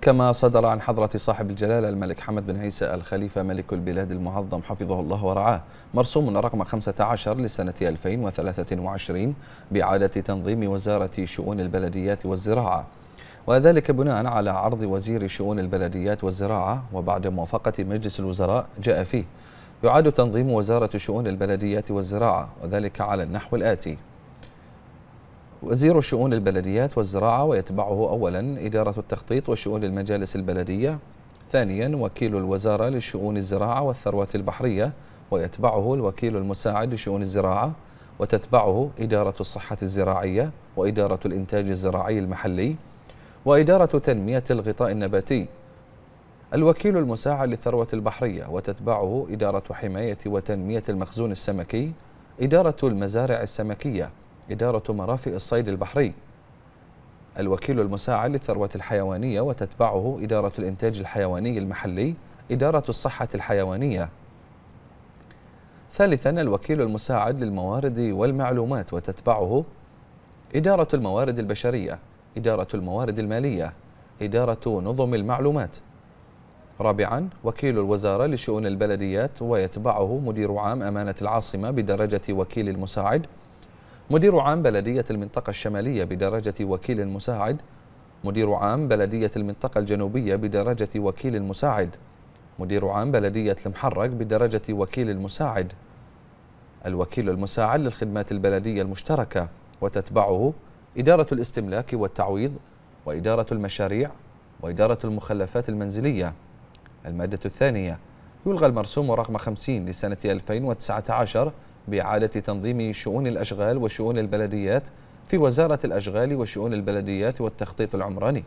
كما صدر عن حضرة صاحب الجلالة الملك حمد بن عيسى الخليفة ملك البلاد المعظم حفظه الله ورعاه مرسوم رقم 15 لسنة 2023 بعادة تنظيم وزارة شؤون البلديات والزراعة وذلك بناء على عرض وزير شؤون البلديات والزراعة وبعد موافقة مجلس الوزراء جاء فيه يعاد تنظيم وزارة شؤون البلديات والزراعة وذلك على النحو الآتي وزير شؤون البلديات والزراعة ويتبعه أولا إدارة التخطيط وشؤون المجالس البلدية ثانيا وكيل الوزارة لشؤون الزراعة والثروة البحرية ويتبعه الوكيل المساعد لشؤون الزراعة وتتبعه إدارة الصحة الزراعية وإدارة الإنتاج الزراعي المحلي وإدارة تنمية الغطاء النباتي الوكيل المساعد للثروة البحرية وتتبعه إدارة حماية وتنمية المخزون السمكي إدارة المزارع السمكية إدارة مرافئ الصيد البحري الوكيل المساعد للثروة الحيوانية وتتبعه إدارة الإنتاج الحيواني المحلي إدارة الصحة الحيوانية ثالثا الوكيل المساعد للموارد والمعلومات وتتبعه إدارة الموارد البشرية إدارة الموارد المالية إدارة نظم المعلومات رابعا وكيل الوزارة لشؤون البلديات ويتبعه مدير عام أمانة العاصمة بدرجة وكيل المساعد مدير عام بلدية المنطقة الشمالية بدرجة وكيل مساعد مدير عام بلدية المنطقة الجنوبية بدرجة وكيل مساعد مدير عام بلدية المحرق بدرجة وكيل المساعد الوكيل المساعد للخدمات البلدية المشتركة وتتبعه إدارة الاستملاك والتعويض وإدارة المشاريع وإدارة المخلفات المنزلية المادة الثانية يلغى المرسوم رقم 50 لسنة 2019 بإعادة تنظيم شؤون الأشغال وشؤون البلديات في وزارة الأشغال وشؤون البلديات والتخطيط العمراني